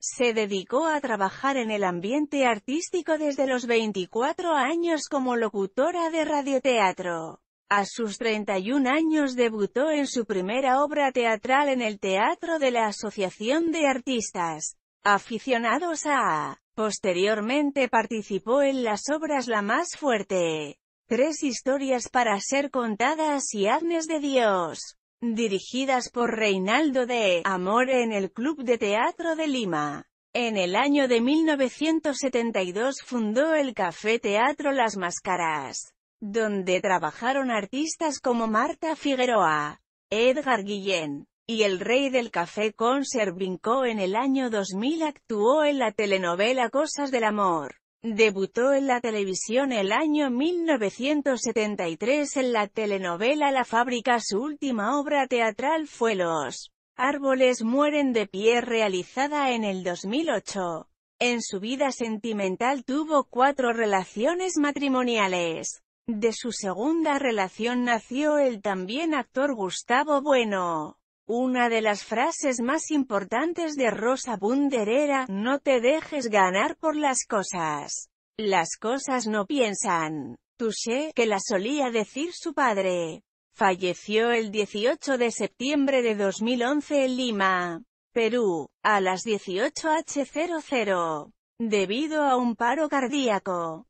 Se dedicó a trabajar en el ambiente artístico desde los 24 años como locutora de radioteatro. A sus 31 años debutó en su primera obra teatral en el Teatro de la Asociación de Artistas Aficionados a. Posteriormente participó en las obras La Más Fuerte, Tres Historias para Ser Contadas y Agnes de Dios dirigidas por Reinaldo de Amor en el Club de Teatro de Lima. En el año de 1972 fundó el Café Teatro Las Máscaras, donde trabajaron artistas como Marta Figueroa, Edgar Guillén, y el rey del café Conservinco en el año 2000 actuó en la telenovela Cosas del Amor. Debutó en la televisión el año 1973 en la telenovela La Fábrica. Su última obra teatral fue Los Árboles Mueren de Pie realizada en el 2008. En su vida sentimental tuvo cuatro relaciones matrimoniales. De su segunda relación nació el también actor Gustavo Bueno. Una de las frases más importantes de Rosa Bunder era, no te dejes ganar por las cosas. Las cosas no piensan. sé que la solía decir su padre. Falleció el 18 de septiembre de 2011 en Lima, Perú, a las 18h00, debido a un paro cardíaco.